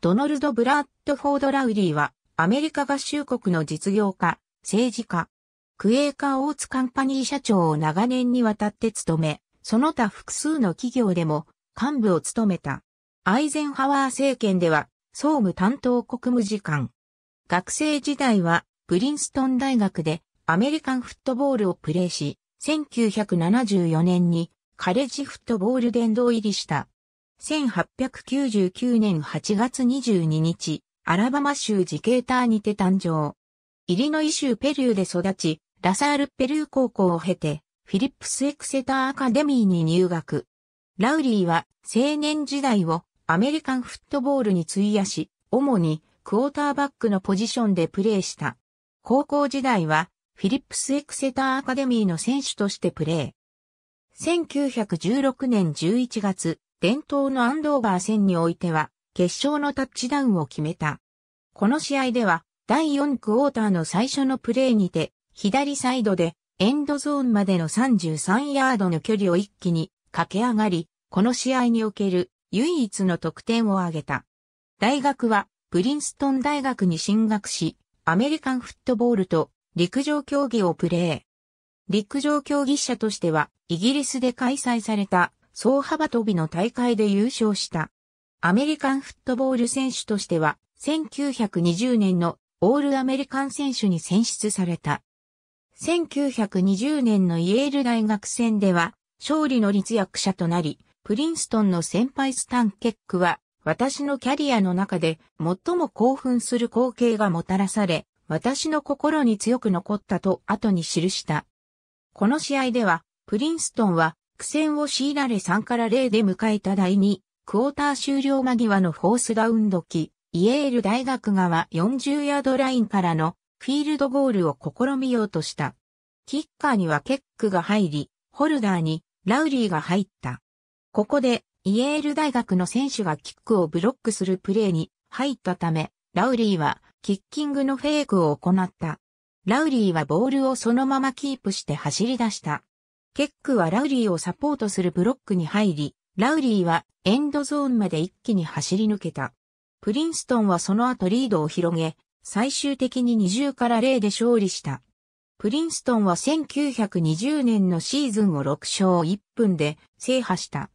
ドノルド・ブラッドフォード・ラウリーは、アメリカ合衆国の実業家、政治家、クエーカー・オーツ・カンパニー社長を長年にわたって務め、その他複数の企業でも幹部を務めた。アイゼンハワー政権では、総務担当国務次官。学生時代は、プリンストン大学でアメリカンフットボールをプレーし、1974年にカレッジフットボール殿堂入りした。1899年8月22日、アラバマ州ジケーターにて誕生。イリノイ州ペリューで育ち、ラサールペルー高校を経て、フィリップスエクセターアカデミーに入学。ラウリーは青年時代をアメリカンフットボールに費やし、主にクォーターバックのポジションでプレーした。高校時代はフィリップスエクセターアカデミーの選手としてプレー。1916年11月、伝統のアンドーバー戦においては、決勝のタッチダウンを決めた。この試合では、第4クォーターの最初のプレーにて、左サイドで、エンドゾーンまでの33ヤードの距離を一気に駆け上がり、この試合における唯一の得点を挙げた。大学は、プリンストン大学に進学し、アメリカンフットボールと陸上競技をプレー。陸上競技者としては、イギリスで開催された総幅跳びの大会で優勝した。アメリカンフットボール選手としては、1920年のオールアメリカン選手に選出された。1920年のイェール大学戦では、勝利の立役者となり、プリンストンの先輩スタン・ケックは、私のキャリアの中で最も興奮する光景がもたらされ、私の心に強く残ったと後に記した。この試合では、プリンストンは苦戦を強いられ3から0で迎えた第2、クォーター終了間際のフォースダウンド時、イエール大学側40ヤードラインからのフィールドゴールを試みようとした。キッカーにはケックが入り、ホルダーにラウリーが入った。ここで、イエール大学の選手がキックをブロックするプレーに入ったため、ラウリーはキッキングのフェイクを行った。ラウリーはボールをそのままキープして走り出した。ケックはラウリーをサポートするブロックに入り、ラウリーはエンドゾーンまで一気に走り抜けた。プリンストンはその後リードを広げ、最終的に20から0で勝利した。プリンストンは1920年のシーズンを6勝1分で制覇した。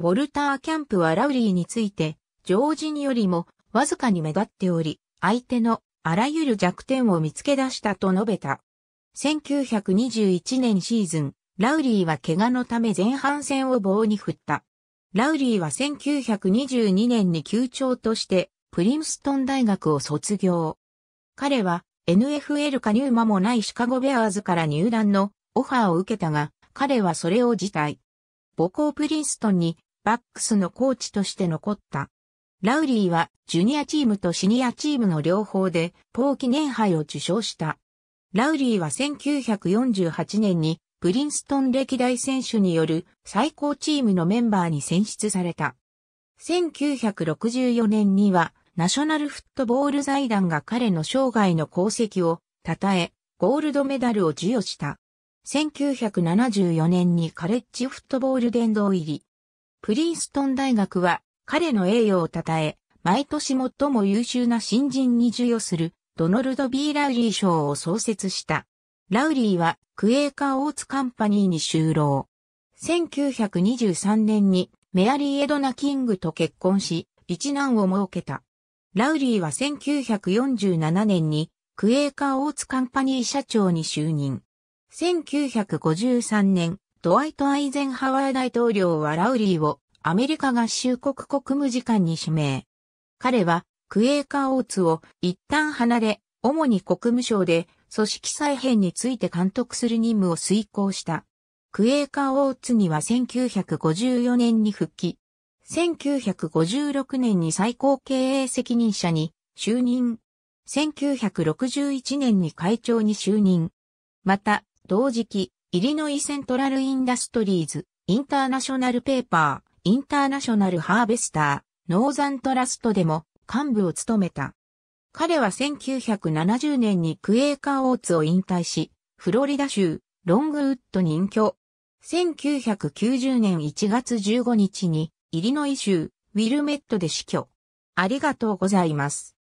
ウォルター・キャンプはラウリーについて、常によりもわずかに目立っており、相手のあらゆる弱点を見つけ出したと述べた。1921年シーズン、ラウリーは怪我のため前半戦を棒に振った。ラウリーは1922年に球長としてプリンストン大学を卒業。彼は NFL 加入間もないシカゴベアーズから入団のオファーを受けたが、彼はそれを辞退。母校プリンストンにバックスのコーチとして残った。ラウリーはジュニアチームとシニアチームの両方でポー記念杯を受賞した。ラウリーは1948年にプリンストン歴代選手による最高チームのメンバーに選出された。1964年には、ナショナルフットボール財団が彼の生涯の功績を称え、ゴールドメダルを授与した。1974年にカレッジフットボール殿堂入り。プリンストン大学は彼の栄誉を称え、毎年最も優秀な新人に授与するドノルド・ビーラーリー賞を創設した。ラウリーはクエーカーオーツカンパニーに就労。1923年にメアリー・エドナ・キングと結婚し、一男を設けた。ラウリーは1947年にクエーカーオーツカンパニー社長に就任。1953年、ドワイト・アイゼンハワー大統領はラウリーをアメリカ合衆国国務次官に指名。彼はクエーカーオーツを一旦離れ、主に国務省で組織再編について監督する任務を遂行した。クエーカーオーツには1954年に復帰。1956年に最高経営責任者に就任。1961年に会長に就任。また、同時期、イリノイセントラルインダストリーズ、インターナショナルペーパー、インターナショナルハーベスター、ノーザントラストでも幹部を務めた。彼は1970年にクエーカーオーツを引退し、フロリダ州ロングウッドに隠居。1990年1月15日にイリノイ州ウィルメットで死去。ありがとうございます。